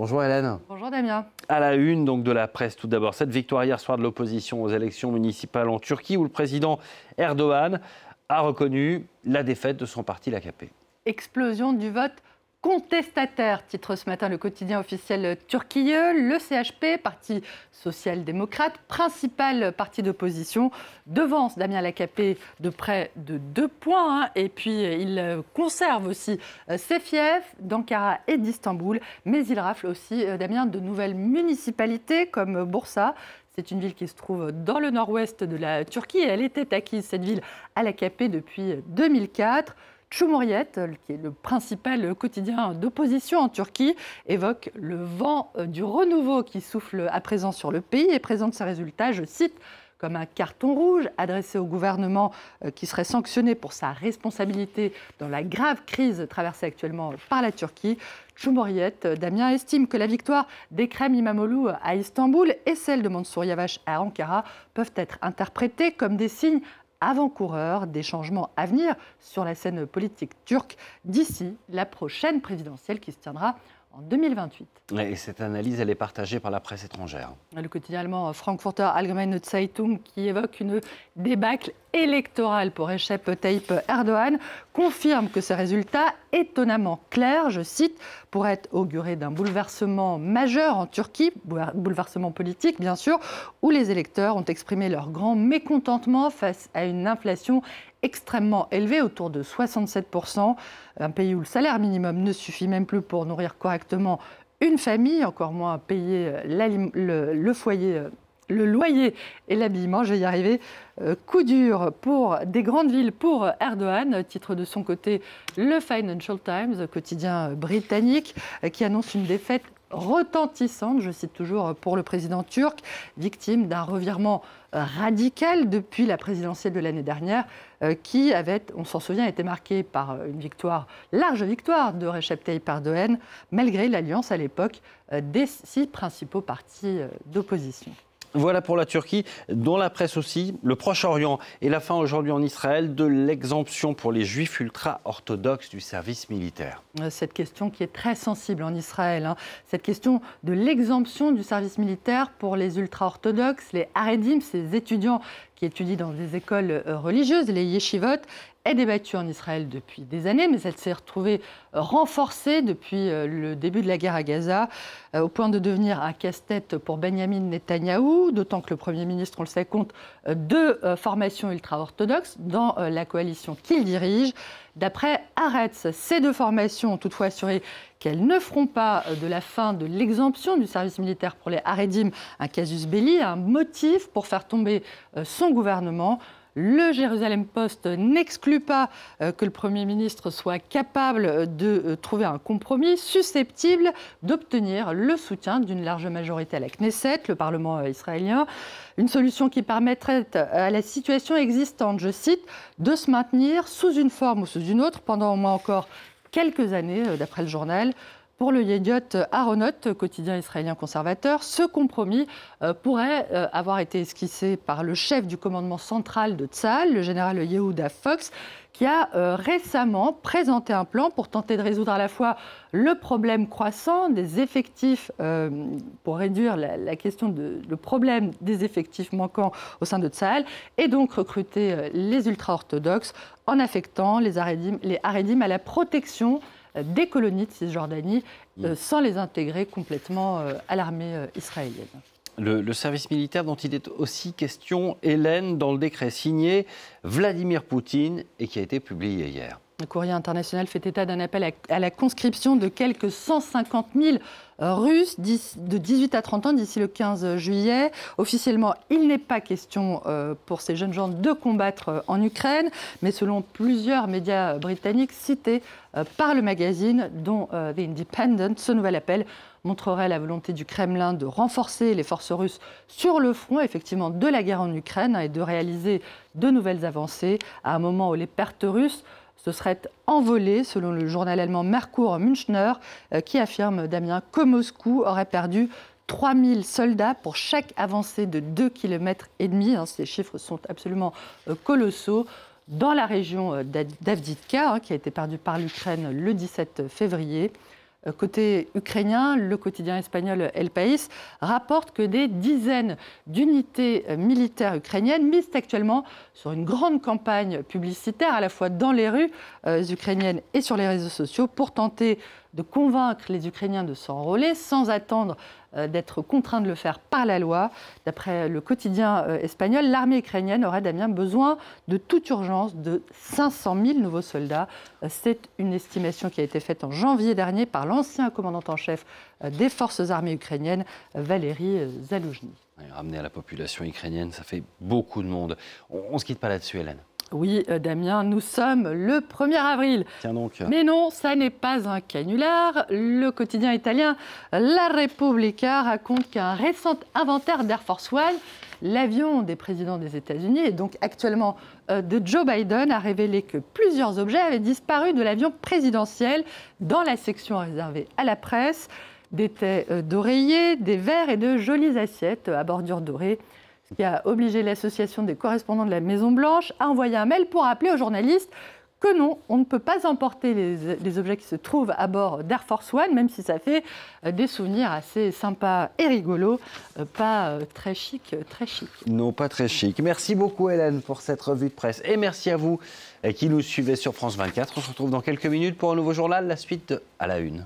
Bonjour Hélène. Bonjour Damien. À la une donc de la presse tout d'abord, cette victoire hier soir de l'opposition aux élections municipales en Turquie où le président Erdogan a reconnu la défaite de son parti l'AKP. Explosion du vote contestataire, titre ce matin le quotidien officiel turquilleux. Le CHP, parti social-démocrate, principal parti d'opposition, devance Damien Lacapé de près de deux points. Hein. Et puis, il conserve aussi euh, ses fiefs d'Ankara et d'Istanbul. Mais il rafle aussi, euh, Damien, de nouvelles municipalités comme Bursa. C'est une ville qui se trouve dans le nord-ouest de la Turquie et elle était acquise, cette ville, à Lacapé depuis 2004. Cumhuriyet, qui est le principal quotidien d'opposition en Turquie, évoque le vent du renouveau qui souffle à présent sur le pays et présente ses résultats, je cite, comme un carton rouge adressé au gouvernement euh, qui serait sanctionné pour sa responsabilité dans la grave crise traversée actuellement par la Turquie. Cumhuriyet, Damien estime que la victoire d'Ekrem Imamoglu à Istanbul et celle de Mansour Yavash à Ankara peuvent être interprétées comme des signes avant-coureur des changements à venir sur la scène politique turque d'ici la prochaine présidentielle qui se tiendra en 2028. Et cette analyse, elle est partagée par la presse étrangère. Le quotidien allemand Frankfurter Allgemeine Zeitung qui évoque une débâcle électorale pour Recep Tayyip Erdogan confirme que ces résultats, étonnamment clairs, je cite, pourraient augurer d'un bouleversement majeur en Turquie, bouleversement politique bien sûr, où les électeurs ont exprimé leur grand mécontentement face à une inflation extrêmement élevée, autour de 67%, un pays où le salaire minimum ne suffit même plus pour nourrir correctement une famille, encore moins payer le foyer le loyer et l'habillement. Je vais y arriver. Euh, coup dur pour des grandes villes pour Erdogan, titre de son côté le Financial Times, quotidien britannique, qui annonce une défaite retentissante, je cite toujours pour le président turc, victime d'un revirement radical depuis la présidentielle de l'année dernière, euh, qui avait, on s'en souvient, été marquée par une victoire, large victoire de Recep Tayyip Erdogan, malgré l'alliance à l'époque euh, des six principaux partis d'opposition. Voilà pour la Turquie, dont la presse aussi, le Proche-Orient et la fin aujourd'hui en Israël de l'exemption pour les juifs ultra-orthodoxes du service militaire. Euh, cette question qui est très sensible en Israël, hein. cette question de l'exemption du service militaire pour les ultra-orthodoxes, les haredim, ces étudiants qui étudie dans des écoles euh, religieuses, les yeshivot, est débattue en Israël depuis des années, mais elle s'est retrouvée euh, renforcée depuis euh, le début de la guerre à Gaza, au point de devenir un casse-tête pour Benjamin Netanyahou, d'autant que le Premier ministre, on le sait, compte deux formations ultra-orthodoxes dans la coalition qu'il dirige. D'après Aretz, ces deux formations ont toutefois assuré qu'elles ne feront pas de la fin de l'exemption du service militaire pour les Haredim un casus belli, un motif pour faire tomber euh, son gouvernement. Le Jérusalem Post n'exclut pas euh, que le Premier ministre soit capable euh, de euh, trouver un compromis susceptible d'obtenir le soutien d'une large majorité à la Knesset, le Parlement israélien, une solution qui permettrait à la situation existante, je cite, de se maintenir sous une forme ou sous une autre pendant au moins encore quelques années, d'après le journal pour le Yediot Aronot, quotidien israélien conservateur, ce compromis euh, pourrait euh, avoir été esquissé par le chef du commandement central de Tzahal, le général Yehuda Fox, qui a euh, récemment présenté un plan pour tenter de résoudre à la fois le problème croissant des effectifs, pour réduire la, question de, le problème des effectifs manquants au sein de Tzahal, et donc recruter les ultra-orthodoxes en affectant les haredim, les à la protection euh, des colonies de Cisjordanie euh, mm. sans les intégrer complètement euh, à l'armée israélienne. le, service militaire dont il est aussi question, Hélène, dans le décret signé Vladimir Poutine et qui a été publié hier. Le courrier international fait état d'un appel à la conscription de quelques 150 000 euh, Russes de 18 à 30 ans d'ici le 15 juillet. Officiellement, il n'est pas question euh, pour ces jeunes gens de combattre euh, en Ukraine, mais selon plusieurs médias britanniques cités par le magazine, dont The Independent, ce nouvel appel montrerait la volonté du Kremlin de renforcer les forces russes sur le front, effectivement, de la guerre en Ukraine hein, et de réaliser de nouvelles avancées à un moment où les pertes russes ce serait envolé, selon le journal allemand Merkur Münchner, euh, qui affirme, Damien, que Moscou aurait perdu 3000 soldats pour chaque avancée de 2,5 km. Hein. Ces chiffres sont absolument euh, colossaux. Dans la région euh, d'Avditka, hein, qui a été perdue par l'Ukraine le 17 février, euh, côté ukrainien, le quotidien espagnol El País rapporte que des dizaines d'unités euh, militaires ukrainiennes misent actuellement sur une grande campagne publicitaire, à la fois dans les rues euh, ukrainiennes et sur les réseaux sociaux, pour tenter de convaincre les Ukrainiens de s'enrôler sans attendre euh, d'être contraint de le faire par la loi. D'après le quotidien euh, espagnol, l'armée ukrainienne aurait, Damien, besoin de toute urgence de 500 000 nouveaux soldats. Euh, c'est une estimation qui a été faite en janvier dernier par l'ancien commandant en chef des forces armées ukrainiennes, Valérie Zaloujny. Ramener à la population ukrainienne, ça fait beaucoup de monde. On ne se quitte pas là-dessus, Hélène. Oui, euh, Damien, nous sommes le 1er avril. Mais non, ça n'est pas un canular. Le quotidien italien La Repubblica raconte qu'un récent inventaire d'Air Force One, l'avion des présidents des États-Unis, et donc actuellement euh, de Joe Biden, a révélé que plusieurs objets avaient disparu de l'avion présidentiel dans la section réservée à la presse. Des têtes euh, d'oreiller, des verres et de jolies assiettes à bordure dorée qui a obligé l'association des correspondants de la Maison-Blanche à envoyer un mail pour appeler aux journalistes que non, on ne peut pas emporter les, objets qui se trouvent à bord d'Air Force One, même si ça fait euh, des souvenirs assez sympas et rigolos, euh, pas euh, très chic, très chic. Non, pas très chic. Merci beaucoup Hélène pour cette revue de presse et merci à vous qui nous suivez sur France 24. On se retrouve dans quelques minutes pour un nouveau journal, la suite à la une.